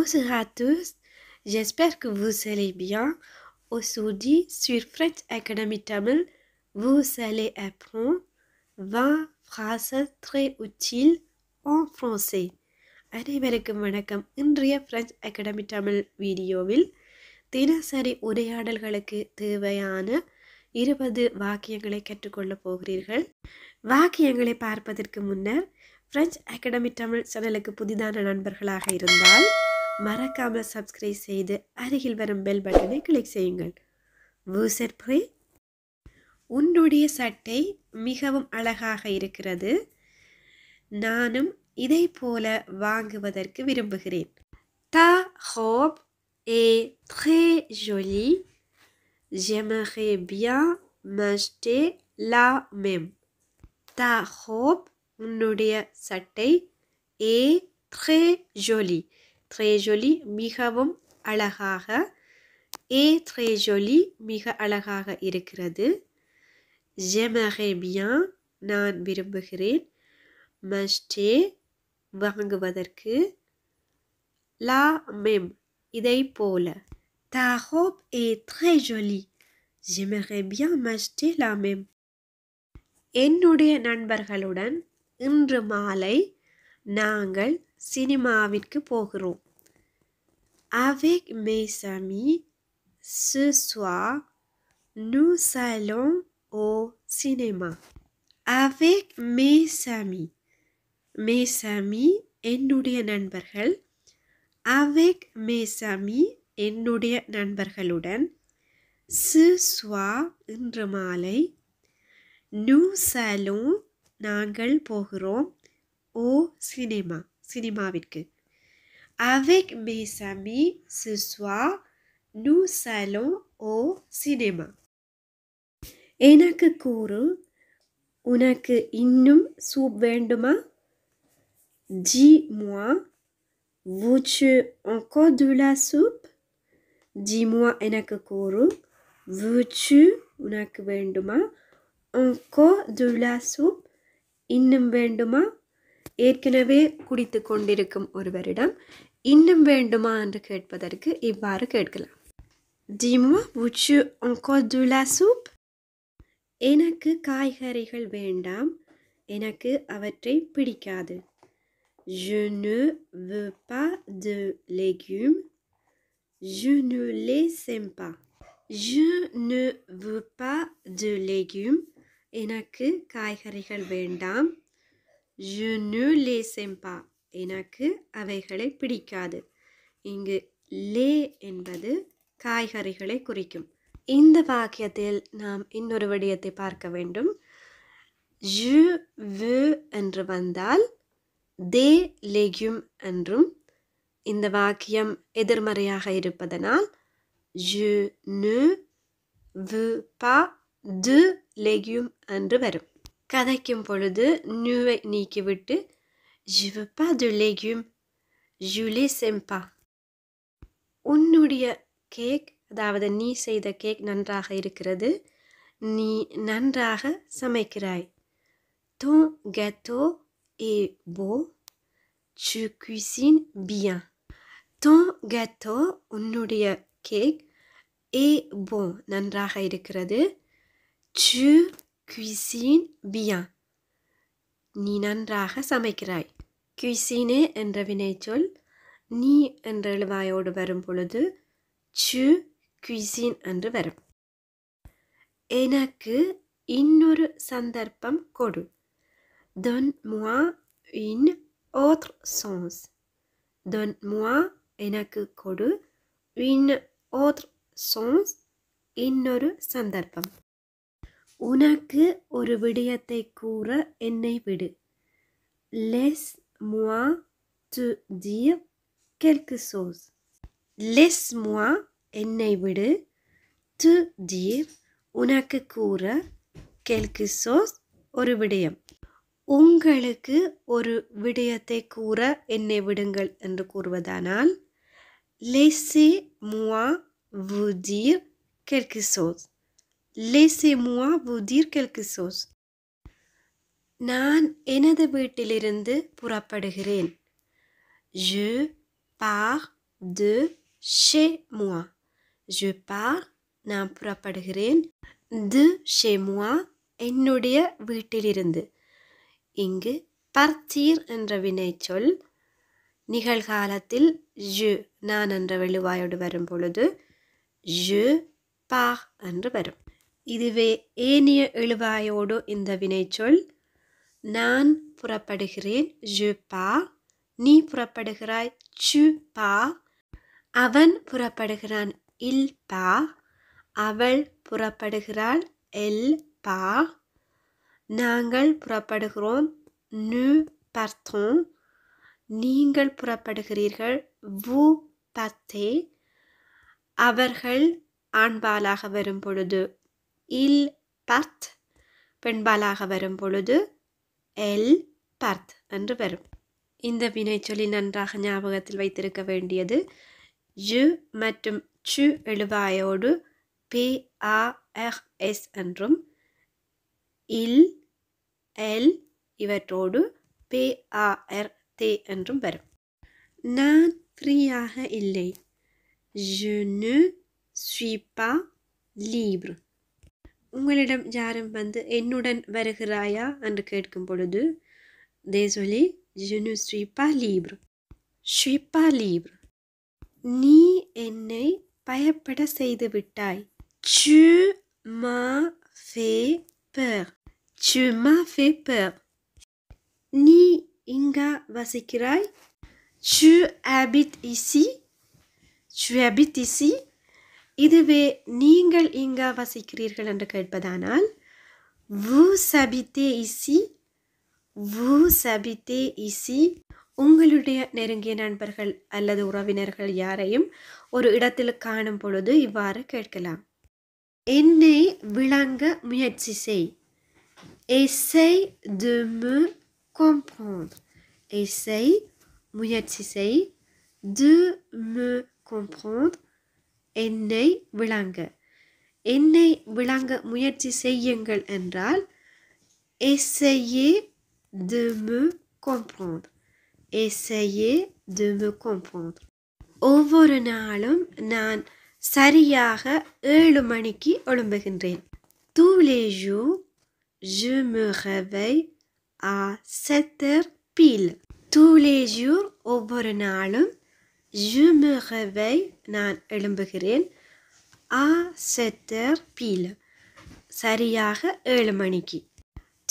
Bonjour à tous, j'espère que vous allez bien. Aujourd'hui, sur French Academy Tamil, vous allez apprendre 20 phrases très utiles en français. அனைவருக்கும் வணக்கம் இன்றைய French academy Tamil வீடியோவில் தினசரி உரையாடல்களுக்கு தேவையான இருபது வாக்கியங்களை கற்றுக்கொள்ளப் போகிறீர்கள் வாக்கியங்களை பார்ப்பதற்கு முன்னர் பிரெஞ்ச் அகாடமி தமிழ் சேனலுக்கு புதிதான நண்பர்களாக இருந்தால் மறக்காமல் சப்ஸ்கிரைப் செய்து அருகில் வரும் பெல் பட்டனை கிளிக் செய்யுங்கள் வூசர் பிரே உன்னுடைய சட்டை மிகவும் அழகாக இருக்கிறது நானும் இதை போல வாங்குவதற்கு விரும்புகிறேன் த ஹோப் ஏ த்ரே ஜொலி ஜெமஹே பியா மஸ்டே லா மெம் த ஹோப் உன்னுடைய சட்டை, ஏ த்ரே ஜொலி த்ரேஜொலி மிகவும் அழகாக ஏ த்ரேஜொலி மிக அழகாக இருக்கிறது ஜெமரே பியான் நான் விரும்புகிறேன் மஸ்டே வாங்குவதற்கு லா மெம் இதை போல Ta robe est très jolie. J'aimerais bien m'acheter la même. என்னுடைய நண்பர்களுடன் இன்று மாலை நாங்கள் சினிமாவிற்கு போகிறோம் அவேக் மேசாமி சுஸ்வா நூ சலோங் ஓ சினிமா அவேக் மேசாமி மேசாமி என்னுடைய நண்பர்கள் அவேக் மேசாமி என்னுடைய நண்பர்களுடன் சுஸ்வா இன்று மாலை நூ சலோ நாங்கள் போகிறோம் ஓ சினிமா Avec mes amis, ce soir nous allons au cinéma. En a Innum couru, on a que inum soup vendoma? Dis-moi, veux-tu encore de la soupe? Dis-moi, en veux-tu, Encore de la soupe? Inum vendoma? ஏற்கனவே குடித்து கொண்டிருக்கும் ஒருவரிடம் இன்னும் வேண்டுமா என்று கேட்பதற்கு இவ்வாறு கேட்கலாம் ஜிமோ உச்சு ஒங்கோதுலா சூப் எனக்கு காய்கறிகள் வேண்டாம் எனக்கு அவற்றை பிடிக்காது Je ne veux pas de légumes. Je ne les aime pas. Je ne veux pas de légumes. எனக்கு காய்கறிகள் வேண்டாம் je ne les aime pas எனக்கு அவைகளை பிடிக்காது இங்கு லே என்பது காய்கறிகளை குறிக்கும் இந்த வாக்கியத்தில் நாம் இன்னொரு விடயத்தை பார்க்க வேண்டும் ஜு வு என்று வந்தால் தே லெக்யூம் என்றும் இந்த வாக்கியம் எதிர்மறையாக இருப்பதனால் ஜு நு வு பா து லெக்யூம் என்று வரும் கதைக்கும் பொழுது நியூவை நீக்கிவிட்டு Je veux pas de légumes. Je les aime pas. உன்னுடைய கேக் அதாவது நீ செய்த கேக் நன்றாக இருக்கிறது நீ நன்றாக சமைக்கிறாய் Ton gâteau est beau. Tu cuisines bien. Ton gâteau, உன்னுடைய கேக், est bon, நன்றாக இருக்கிறது. Tu குயிசீன் பியா நீ நன்றாக சமைக்கிறாய் குயிசீனே என்ற வினைச்சொல் நீ என்ற எழுவாயோடு வரும் பொழுது சு குயிசீன் என்று வரும் எனக்கு இன்னொரு சந்தர்ப்பம் கொடு தொன் முவா இன் ஓத்ர் சான்ஸ் தொன் முவா எனக்கு கொடு இன் ஓத்ர் சான்ஸ் இன்னொரு சந்தர்ப்பம் உனக்கு ஒரு விடயத்தை கூற என்னை விடு லெஸ் முவா டு ஜிய கெல்கு சோஸ் லெஸ் முவா என்னை விடு டு ஜிய உனக்கு கூற கெல்கு சோஸ் ஒரு விடயம் உங்களுக்கு ஒரு விடயத்தை கூற என்னை விடுங்கள் என்று கூறுவதானால் லெஸ்ஸே முவா வுஜீர் கெல்கு சோஸ் Laissez-moi vous dire quelque chose. நான் எனது வீட்டிலிருந்து புறப்படுகிறேன் Je pars de chez moi. Je pars நான் புறப்படுகிறேன் de chez moi என்னுடைய வீட்டிலிருந்து இங்கு பர்த்தீர் என்ற வினைச்சொல் நிகழ்காலத்தில் ஜு நான் என்ற வலுவாயோடு வரும் பொழுது ஜு பா என்று வரும் இதுவே ஏனிய எழுவாயோடு இந்த வினைச்சொல் நான் புறப்படுகிறேன் ஜு பா நீ புறப்படுகிறாய் சு பா அவன் புறப்படுகிறான் இல் பா அவள் புறப்படுகிறாள் எல் பா நாங்கள் புறப்படுகிறோம் நு பர்த்தோம் நீங்கள் புறப்படுகிறீர்கள் வு பத்தே அவர்கள் ஆண்பாலாக வரும் பொழுது இல் பர்த் பெண்பாலாக வரும் பொழுது எல் பர்த் என்று வரும் இந்த வினைச்சொல்லி நன்றாக ஞாபகத்தில் வைத்திருக்க வேண்டியது ஜு மற்றும் சு எழுவாயோடு பி ஆர்எஸ் என்றும் இல் எல் இவற்றோடு பிஆர் தே என்றும் வரும் நான் ஃப்ரீயாக இல்லை je ne suis pas libre உங்களிடம் யாரும் வந்து என்னுடன் வருகிறாயா என்று கேட்கும் பொழுது தேசொலி ஜுனு ஸ்ரீபா லீப்ரு ஸ்ரீபா லீப்ரு நீ என்னை பயப்பட செய்து விட்டாய் சு மா ஃபே பேர் சு மா ஃபே பேர் நீ இங்கா வசிக்கிறாய் சு ஹேபிட் இசி சு ஹேபிட் இசி இதுவே நீங்கள் இங்கா வசிக்கிறீர்கள் என்று கேட்பதானால் vous habitez ici vous habitez ici உங்களுடைய நெருங்கிய நண்பர்கள் அல்லது உறவினர்கள் யாரையும் ஒரு இடத்தில் காணும் பொழுது இவ்வாறு கேட்கலாம் என்னை விளங்க முயற்சி செய் எசை de me comprendre எசை முயற்சி செய் de me essayez de me comprendre essayez de me comprendre ஒவ்வொரு நாளும் tous les jours je me réveille à 7 heures pile tous les jours ஒவ்வொரு Je me réveille, நான் எழும்புகிறேன் ஆ செட்டர் பீல் சரியாக ஏழு மணிக்கு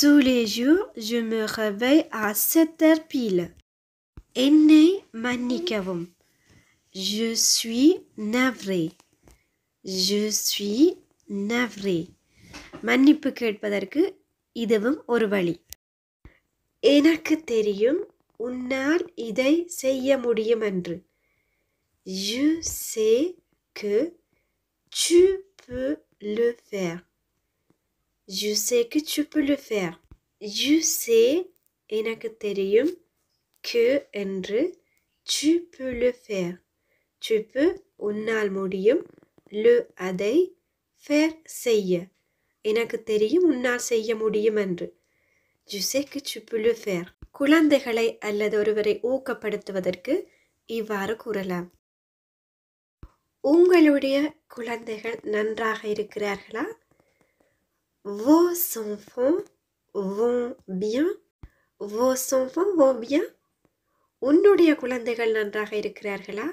Tous les jours, je me réveille à 7 heures pile. என்னை மன்னிக்கவும் Je suis navré. Je suis navré. மன்னிப்பு கேட்பதற்கு இதுவும் ஒரு வழி எனக்கு தெரியும் உன்னால் இதை செய்ய முடியும் என்று Je sais que tu peux le faire. Je sais que tu peux le faire. Je sais எனக்கு தெரியும் que என்று tu peux le faire. Tu peux உன்னால் முடியும் le அதை faire செய்ய. எனக்கு தெரியும் உன்னால் செய்ய முடியும் என்று. Je sais que tu peux le faire. குழந்தைகளை அல்லது ஒருவரை ஊக்கப்படுத்துவதற்கு இவ்வாறு கூறலாம் உங்களுடைய குழந்தைகள் நன்றாக இருக்கிறார்களா உன்னுடைய குழந்தைகள் நன்றாக இருக்கிறார்களா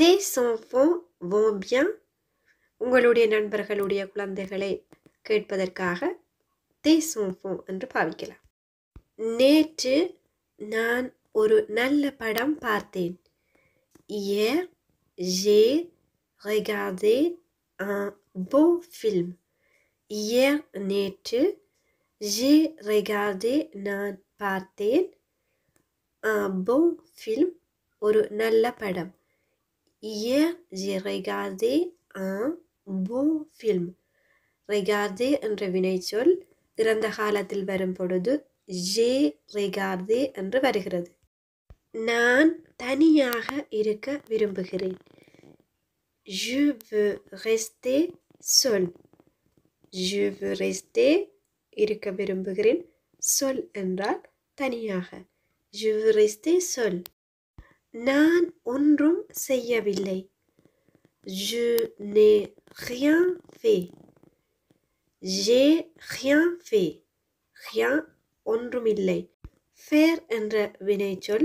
தே enfants vont உங்களுடைய நண்பர்களுடைய குழந்தைகளை கேட்பதற்காக தே சோஃபோ என்று பாவிக்கலாம் நேற்று நான் ஒரு நல்ல படம் பார்த்தேன் ஏ j'ai regardé un bon film. Hier n'ai-tu, j'ai regardé n'importe un bon film ou nalla padam. Hier j'ai regardé un bon film. Regardé un revenu grande halatil varum J'ai regardé un revenu nan, tan ni n'ajah je veux rester seul. je veux rester iréka virembegiré seul andrak tan je veux rester seul. nan, un rum se y je n'ai rien fait. j'ai rien fait. rien enrumilé. faire vénéchol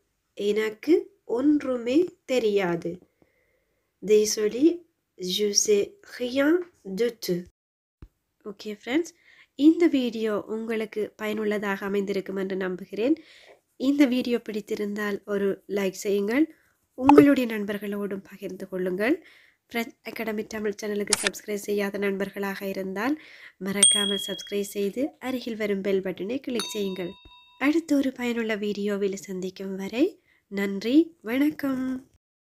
எனக்கு ஒன்றுமே தெரியாது தேசொலி ஜூசே ஹியா ஹியான் okay friends இந்த video உங்களுக்கு பயனுள்ளதாக அமைந்திருக்கும் என்று நம்புகிறேன் இந்த வீடியோ பிடித்திருந்தால் ஒரு லைக் செய்யுங்கள் உங்களுடைய நண்பர்களோடும் பகிர்ந்து கொள்ளுங்கள் ஃப்ரெண்ட் அகாடமி தமிழ் சேனலுக்கு சப்ஸ்கிரைப் செய்யாத நண்பர்களாக இருந்தால் மறக்காமல் சப்ஸ்கிரைப் செய்து அருகில் வரும் பெல் பட்டனை கிளிக் செய்யுங்கள் அடுத்த ஒரு பயனுள்ள வீடியோவில் சந்திக்கும் வரை நன்றி வணக்கம்